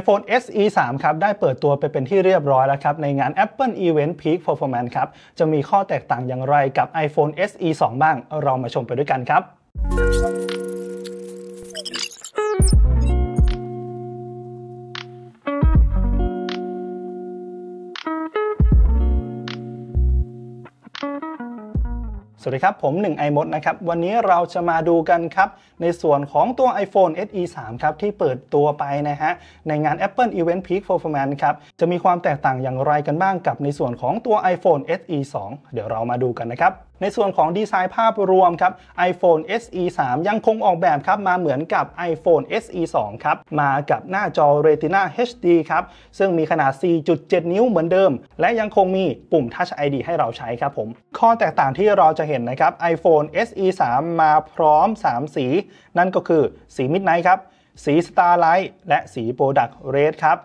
iPhone SE 3 ครับ ได้เปิดตัวไปเป็นที่เรียบร้อยแล้วครับ ในงาน Apple Event Peak Performance ครับ จะมีข้อแตกต่างอย่างไรกับ iPhone SE 2 บ้าง เรามาชมไปด้วยกันครับสวัสดีครับ ผม 1 i m o d นะครับ วันนี้เราจะมาดูกันครับ ในส่วนของตัว iPhone SE 3 ครับ ที่เปิดตัวไปนะฮะ ในงาน Apple Event Peak Performance ครับ จะมีความแตกต่างอย่างไรกันบ้างกับในส่วนของตัว iPhone SE 2 เดี๋ยวเรามาดูกันนะครับในส่วนของดีไซน์ภาพรวมครับ iPhone SE 3 ยังคงออกแบบครับมาเหมือนกับ iPhone SE 2 ครับมากับหน้าจอ Retina HD ครับ ซึ่งมีขนาด 4.7 นิ้วเหมือนเดิม และยังคงมีปุ่ม Touch ID ให้เราใช้ครับผม ข้อแตกต่างที่เราจะเห็นนะครับ iPhone SE 3 มาพร้อม 3 สี นั่นก็คือสี Midnight ครับ สี Starlight และสี Product Red ครับ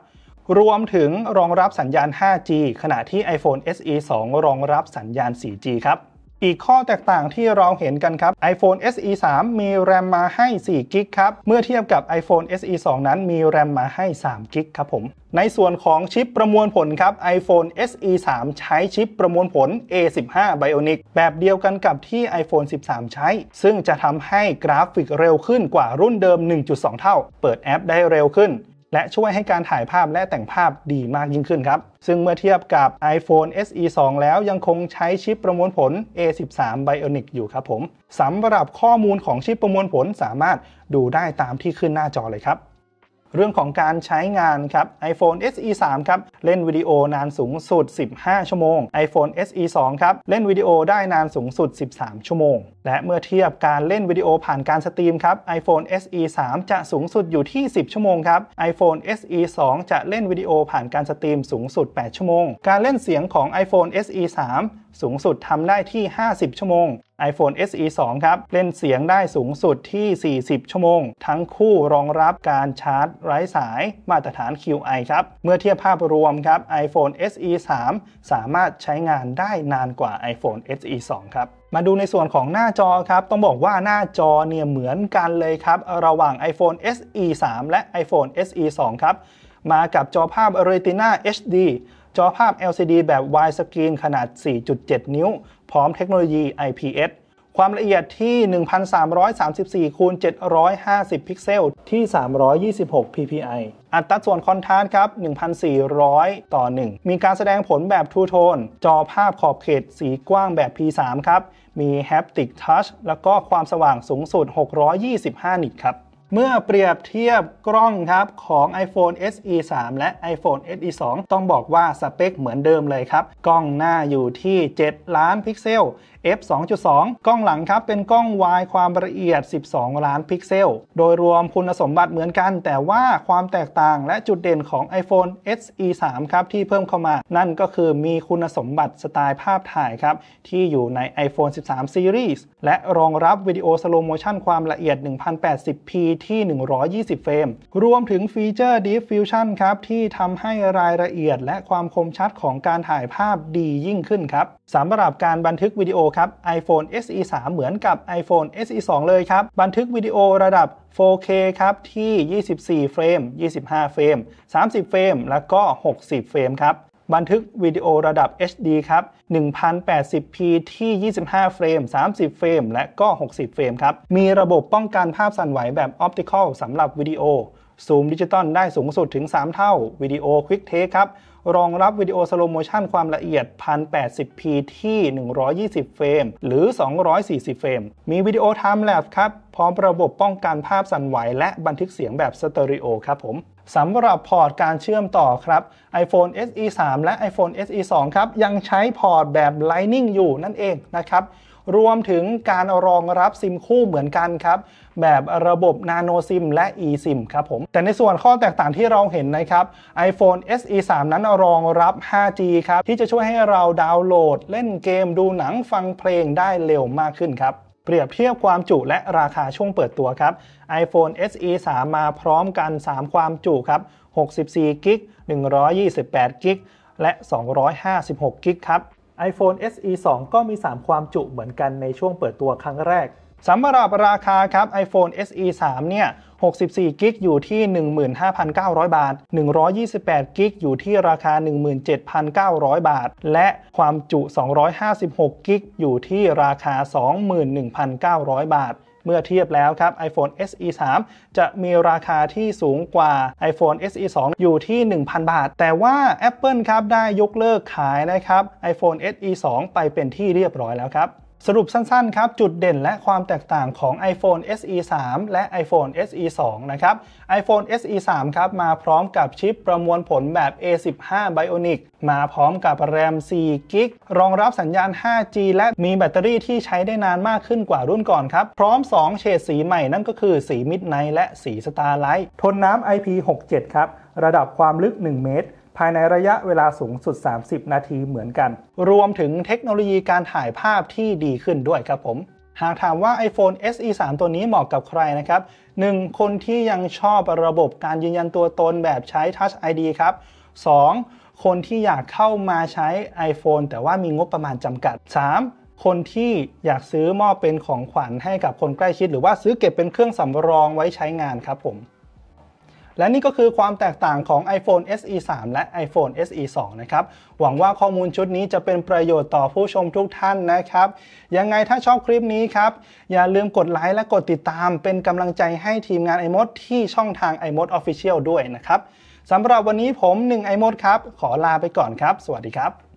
รวมถึงรองรับสัญญาณ 5G ขณะที่ iPhone SE 2 รองรับสัญญาณ 4G ครับอีกข้อแตกต่างที่เราเห็นกันครับ iPhone SE 3 มีแรมมาให้ 4 กิกครับ เมื่อเทียบกับ iPhone SE 2 นั้นมีแรมมาให้ 3 กิกครับผม ในส่วนของชิปประมวลผลครับ iPhone SE 3 ใช้ชิปประมวลผล A15 Bionic แบบเดียวกันกับที่ iPhone 13 ใช้ ซึ่งจะทำให้กราฟิกเร็วขึ้นกว่ารุ่นเดิม 1.2 เท่า เปิดแอปได้เร็วขึ้นและช่วยให้การถ่ายภาพและแต่งภาพดีมากยิ่งขึ้นครับ ซึ่งเมื่อเทียบกับ iPhone SE 2 แล้วยังคงใช้ชิปประมวลผล A13 Bionic อยู่ครับผม สำหรับข้อมูลของชิปประมวลผลสามารถดูได้ตามที่ขึ้นหน้าจอเลยครับเรื่องของการใช้งานครับ iPhone SE 3 ครับเล่นวิดีโอนานสูงสุด 15 ชั่วโมง iPhone SE 2 ครับเล่นวิดีโอได้นานสูงสุด 13 ชั่วโมง และเมื่อเทียบการเล่นวิดีโอผ่านการสตรีมครับ iPhone SE 3 จะสูงสุดอยู่ที่ 10 ชั่วโมงครับ iPhone SE 2 จะเล่นวิดีโอผ่านการสตรีมสูงสุด 8 ชั่วโมง การเล่นเสียงของ iPhone SE 3 สูงสุดทำได้ที่ 50 ชั่วโมง iPhone SE 2 ครับ เล่นเสียงได้สูงสุดที่ 40 ชั่วโมง ทั้งคู่รองรับการชาร์จ ไร้สายมาตรฐาน QI ครับ เมื่อเทียบภาพรวมครับ iPhone SE 3 สามารถใช้งานได้นานกว่า iPhone SE 2 ครับ มาดูในส่วนของหน้าจอครับ ต้องบอกว่าหน้าจอเนี่ยเหมือนกันเลยครับ ระหว่าง iPhone SE 3 และ iPhone SE 2 ครับ มากับจอภาพ Retina HD จอภาพ LCD แบบ wide screen ขนาด 4.7 นิ้ว พร้อมเทคโนโลยี IPS ความละเอียดที่ 1,334คูณ750 พิกเซล ที่ 326 ppi อัตราส่วนคอนทราสต์ครับ 1,400 ต่อ 1 มีการแสดงผลแบบทูโทนจอภาพขอบเขตสีกว้างแบบ P3 ครับ มี Haptic Touch แล้วก็ความสว่างสูงสุด 625 นิตครับเมื่อเปรียบเทียบกล้องครับ ของ iPhone SE 3 และ iPhone SE 2 ต้องบอกว่าสเปคเหมือนเดิมเลยครับ กล้องหน้าอยู่ที่ 7 ล้านพิกเซล f 2.2กล้องหลังครับ เป็นกล้องวายความละเอียด 12 ล้านพิกเซล โดยรวมคุณสมบัติเหมือนกัน แต่ว่าความแตกต่างและจุดเด่นของ iPhone SE 3 ครับ ที่เพิ่มเข้ามา นั่นก็คือมีคุณสมบัติสไตล์ภาพถ่ายครับ ที่อยู่ใน iPhone 13 Series และรองรับวิดีโอสโลโมชันความละเอียด 1080p ที่ 120 เฟรม รวมถึงฟีเจอร์ Deep Fusion ครับที่ทำให้รายละเอียด และความคมชัดของการถ่ายภาพดียิ่งขึ้นครับสำหรับการบันทึกวิดีโอครับ iPhone SE 3 เหมือนกับ iPhone SE 2 เลยครับบันทึกวิดีโอระดับ 4K ครับ ที่ 24 เฟรม 25 เฟรม 30 เฟรม แล้วก็ 60 เฟรมครับ บันทึกวิดีโอระดับ HD ครับ 1080p ที่ 25 เฟรม 30 เฟรม และก็ 60 เฟรมครับ มีระบบป้องกันภาพสั่นไหวแบบออปติคอลสำหรับวิดีโอซูมดิจิตอลได้สูงสุดถึง 3 เท่าวิดีโอควิกเทคครับ รองรับวิดีโอสโลโมชันความละเอียด 1080p ที่ 120เฟรมหรือ 240เฟรมมีวิดีโอไทม์แลปครับ พร้อมระบบป้องกันภาพสั่นไหว และบันทึกเสียงแบบสเตอริโอครับผมสำหรับพอร์ตการเชื่อมต่อครับ iPhone SE 3 และ iPhone SE 2 ครับ ยังใช้พอร์ตแบบ Lightning อยู่นั่นเองนะครับรวมถึงการรองรับซิมคู่เหมือนกันครับ แบบระบบนาโนซิมและ eSIM ครับผม แต่ในส่วนข้อแตกต่างที่เราเห็นนะครับ iPhone SE 3 นั้นรองรับ 5G ครับ ที่จะช่วยให้เราดาวน์โหลดเล่นเกมดูหนังฟังเพลงได้เร็วมากขึ้นครับ เปรียบเทียบความจุและราคาช่วงเปิดตัวครับ iPhone SE 3 มาพร้อมกัน 3 ความจุครับ64กิก128กิกและ256กิกครับ iPhone SE 2 ก็มี 3 ความจุเหมือนกันในช่วงเปิดตัวครั้งแรก สำหรับราคาครับ iPhone SE 3เนี่ย64กิกอยู่ที่ 15,900 บาท128กิกอยู่ที่ราคา 17,900 บาท และความจุ256กิกอยู่ที่ราคา 21,900 บาทเมื่อเทียบแล้วครับ iPhone SE 3 จะมีราคาที่สูงกว่า iPhone SE 2 อยู่ที่ 1,000 บาท แต่ว่า Apple ครับ ได้ยกเลิกขายนะครับ iPhone SE 2 ไปเป็นที่เรียบร้อยแล้วครับสรุปสั้น ๆ ครับ จุดเด่นและความแตกต่างของ iPhone SE 3 และ iPhone SE 2 นะครับ iPhone SE 3 ครับ มาพร้อมกับชิปประมวลผลแบบ A15 Bionic มาพร้อมกับแรม4กิกรองรับสัญญาณ 5G และมีแบตเตอรี่ที่ใช้ได้นานมากขึ้นกว่ารุ่นก่อนครับ พร้อม 2 เฉดสีใหม่นั่นก็คือสี Midnight และสี Starlight ทนน้ำ IP67 ครับ ระดับความลึก 1 เมตรภายในระยะเวลาสูงสุด 30 นาทีเหมือนกัน รวมถึงเทคโนโลยีการถ่ายภาพที่ดีขึ้นด้วยครับผม หากถามว่า iPhone SE 3 ตัวนี้เหมาะกับใครนะครับ 1. คนที่ยังชอบระบบการยืนยันตัวตนแบบใช้ Touch ID ครับ 2. คนที่อยากเข้ามาใช้ iPhone แต่ว่ามีงบประมาณจำกัด 3. คนที่อยากซื้อมอบเป็นของขวัญให้กับคนใกล้ชิด หรือว่าซื้อเก็บเป็นเครื่องสำรองไว้ใช้งานครับผมและนี่ก็คือความแตกต่างของ iPhone SE 3 และ iPhone SE 2 นะครับ หวังว่าข้อมูลชุดนี้จะเป็นประโยชน์ต่อผู้ชมทุกท่านนะครับ ยังไงถ้าชอบคลิปนี้ครับ อย่าลืมกดไลค์และกดติดตามเป็นกำลังใจให้ทีมงาน iMod ที่ช่องทาง iMod Official ด้วยนะครับ สำหรับวันนี้ผมหนึ่งไอโมดครับ ขอลาไปก่อนครับ สวัสดีครับ